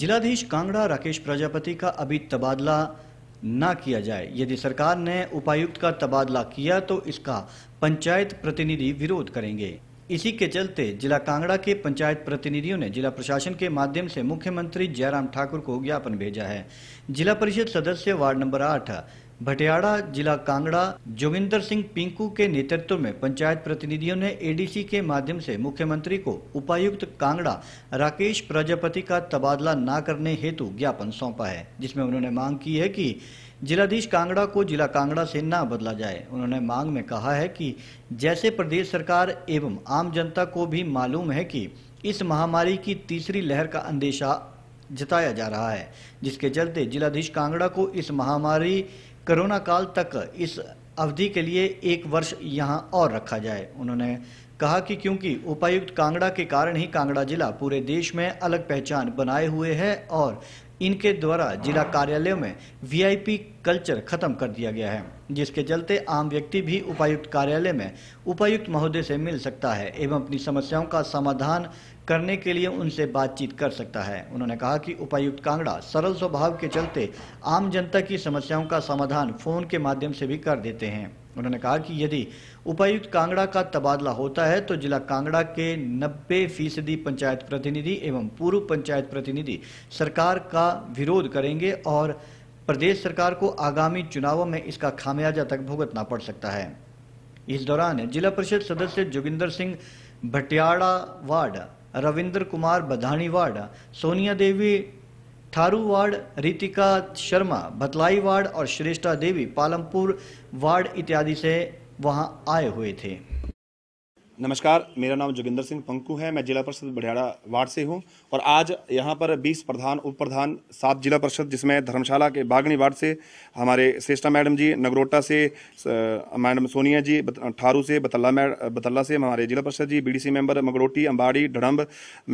जिलाधीश कांगड़ा राकेश प्रजापति का अभी तबादला ना किया जाए यदि सरकार ने उपायुक्त का तबादला किया तो इसका पंचायत प्रतिनिधि विरोध करेंगे इसी के चलते जिला कांगड़ा के पंचायत प्रतिनिधियों ने जिला प्रशासन के माध्यम से मुख्यमंत्री जयराम ठाकुर को ज्ञापन भेजा है जिला परिषद सदस्य वार्ड नंबर आठ भटियाड़ा जिला कांगड़ा जोगिंदर सिंह पिंकू के नेतृत्व में पंचायत प्रतिनिधियों ने एडीसी के माध्यम से मुख्यमंत्री को उपायुक्त कांगड़ा राकेश प्रजापति का तबादला न करने हेतु ज्ञापन सौंपा है जिसमें उन्होंने मांग की है कि जिलाधीश कांगड़ा को जिला कांगड़ा से ना बदला जाए उन्होंने मांग में कहा है कि जैसे प्रदेश सरकार एवं आम जनता को भी मालूम है कि इस महामारी की तीसरी लहर का अंदेशा जताया जा रहा है जिसके चलते जिलाधीश कांगड़ा को इस महामारी कोरोना काल तक इस अवधि के लिए एक वर्ष यहां और रखा जाए उन्होंने कहा कि क्योंकि उपायुक्त कांगड़ा के कारण ही कांगड़ा जिला पूरे देश में अलग पहचान बनाए हुए है और इनके द्वारा जिला कार्यालयों में वीआईपी कल्चर खत्म कर दिया गया है जिसके चलते आम व्यक्ति भी उपायुक्त कार्यालय में उपायुक्त महोदय से मिल सकता है एवं अपनी समस्याओं का समाधान करने के लिए उनसे बातचीत कर सकता है उन्होंने कहा कि उपायुक्त कांगड़ा सरल स्वभाव के चलते आम जनता की समस्याओं का समाधान फोन के माध्यम से भी कर देते हैं उन्होंने कहा कि यदि उपायुक्त कांगड़ा का तबादला होता है तो जिला कांगड़ा के 90 फीसदी पंचायत प्रतिनिधि एवं पूर्व पंचायत प्रतिनिधि सरकार का विरोध करेंगे और प्रदेश सरकार को आगामी चुनावों में इसका खामियाजा तक भुगतना पड़ सकता है इस दौरान जिला परिषद सदस्य Joginder Singh Bhatiyara ward Ravindra Kumar Badhani ward Sonia Devi Tharu ward Ritika Sharma Bhatlai ward और श्रेष्ठा देवी पालमपुर वार्ड इत्यादि से वहां आए हुए थे नमस्कार मेरा नाम जोगिंदर सिंह पंकू है मैं जिला परिषद बढियाड़ा वार्ड से हूं और आज यहां पर 20 प्रधान उप प्रधान सात जिला परिषद जिसमें धर्मशाला के बागनी वार्ड से हमारे श्रेष्ठा मैडम जी नगरोटा से मैडम सोनिया जी ठारू से बतल्ला मैड बतल्ला से हमारे जिला परिषद जी बीडीसी मेंबर मगरोटी अम्बाड़ी ढड़म्ब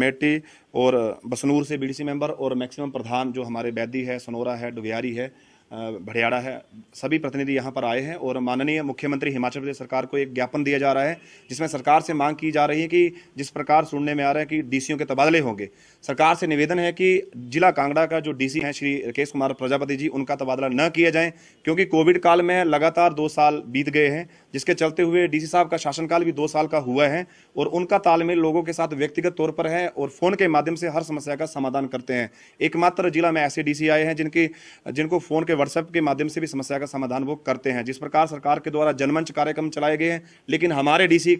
मेटी और बसनूर से बी मेंबर और मैक्सिमम प्रधान जो हमारे बैदी है सनोरा है डुगियारी है भड़ियाड़ा है सभी प्रतिनिधि यहाँ पर आए हैं और माननीय मुख्यमंत्री हिमाचल प्रदेश सरकार को एक ज्ञापन दिया जा रहा है जिसमें सरकार से मांग की जा रही है कि जिस प्रकार सुनने में आ रहा है कि डीसीओं के तबादले होंगे सरकार से निवेदन है कि जिला कांगड़ा का जो डीसी हैं श्री राकेश कुमार प्रजापति जी उनका तबादला न किया जाए क्योंकि कोविड काल में लगातार दो साल बीत गए हैं जिसके चलते हुए डीसी साहब का शासनकाल भी दो साल का हुआ है और उनका तालमेल लोगों के साथ व्यक्तिगत तौर पर है और फोन के माध्यम से हर समस्या का समाधान करते हैं एकमात्र जिला में ऐसे डीसी आए हैं जिनकी जिनको फोन के व्हाट्सएप के माध्यम से भी समस्या का समाधान वो करते हैं जिस प्रकार सरकार के द्वारा जनमंच कार्यक्रम चलाए गए हैं लेकिन हमारे डीसी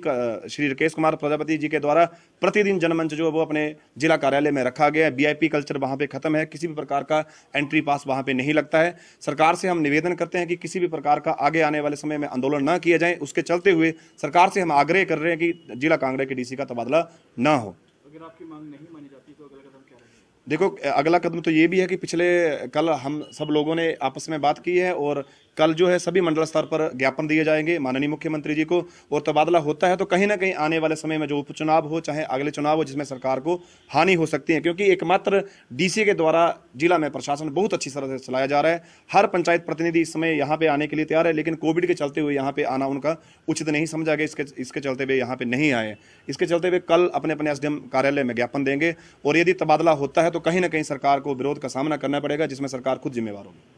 श्री राकेश कुमार प्रजापति जी के द्वारा प्रतिदिन जनमंच जो वो अपने जिला कार्यालय में रखा गया है बी कल्चर वहाँ पे खत्म है किसी भी प्रकार का एंट्री पास वहाँ पे नहीं लगता है सरकार से हम निवेदन करते हैं कि किसी भी प्रकार का आगे आने वाले समय में आंदोलन न किया जाए उसके चलते हुए सरकार से हम आग्रह कर रहे हैं कि जिला कांग्रेस के डीसी का तबादला न हो अगर आपकी मांग नहीं मानी जाती तो अगर देखो अगला कदम तो ये भी है कि पिछले कल हम सब लोगों ने आपस में बात की है और कल जो है सभी मंडल स्तर पर ज्ञापन दिए जाएंगे माननीय मुख्यमंत्री जी को और तबादला होता है तो कहीं ना कहीं आने वाले समय में जो उपचुनाव हो चाहे अगले चुनाव हो जिसमें सरकार को हानि हो सकती है क्योंकि एकमात्र डीसी के द्वारा जिला में प्रशासन बहुत अच्छी तरह से चलाया जा रहा है हर पंचायत प्रतिनिधि इस समय यहाँ पे आने के लिए तैयार है लेकिन कोविड के चलते हुए यहाँ पे आना उनका उचित नहीं समझा गया इसके इसके चलते हुए यहाँ पे नहीं आए इसके चलते हुए कल अपने अपने एस कार्यालय में ज्ञापन देंगे और यदि तबादला होता है तो कहीं ना कहीं सरकार को विरोध का सामना करना पड़ेगा जिसमें सरकार खुद जिम्मेवार होगी